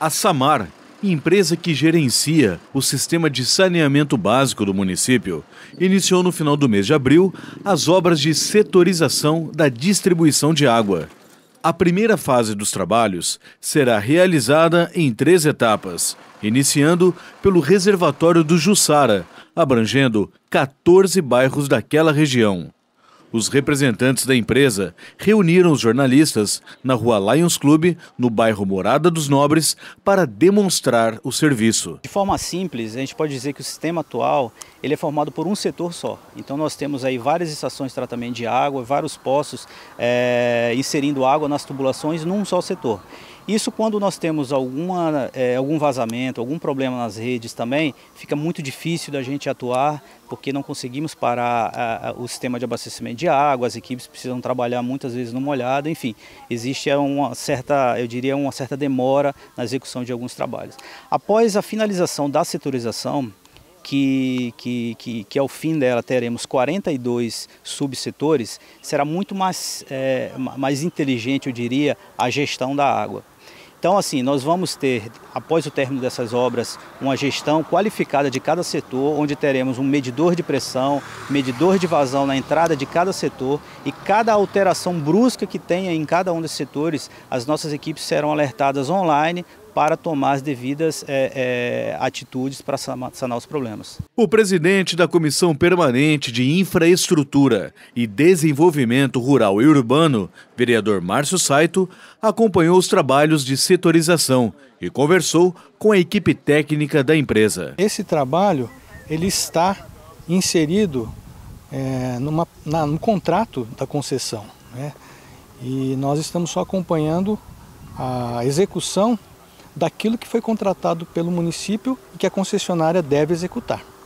A SAMAR, empresa que gerencia o sistema de saneamento básico do município, iniciou no final do mês de abril as obras de setorização da distribuição de água. A primeira fase dos trabalhos será realizada em três etapas, iniciando pelo reservatório do Jussara, abrangendo 14 bairros daquela região. Os representantes da empresa reuniram os jornalistas na rua Lions Club, no bairro Morada dos Nobres, para demonstrar o serviço. De forma simples, a gente pode dizer que o sistema atual ele é formado por um setor só. Então nós temos aí várias estações de tratamento de água, vários poços é, inserindo água nas tubulações num só setor. Isso quando nós temos alguma, é, algum vazamento, algum problema nas redes também, fica muito difícil da gente atuar, porque não conseguimos parar a, a, o sistema de abastecimento de água, as equipes precisam trabalhar muitas vezes no molhado, enfim, existe uma certa, eu diria, uma certa demora na execução de alguns trabalhos. Após a finalização da setorização, que, que, que, que ao fim dela teremos 42 subsetores, será muito mais, é, mais inteligente, eu diria, a gestão da água. Então, assim, nós vamos ter, após o término dessas obras, uma gestão qualificada de cada setor, onde teremos um medidor de pressão, medidor de vazão na entrada de cada setor e cada alteração brusca que tenha em cada um dos setores, as nossas equipes serão alertadas online para tomar as devidas é, é, atitudes para sanar os problemas. O presidente da Comissão Permanente de Infraestrutura e Desenvolvimento Rural e Urbano, vereador Márcio Saito, acompanhou os trabalhos de setorização e conversou com a equipe técnica da empresa. Esse trabalho ele está inserido é, numa, na, no contrato da concessão. Né? E nós estamos só acompanhando a execução daquilo que foi contratado pelo município e que a concessionária deve executar.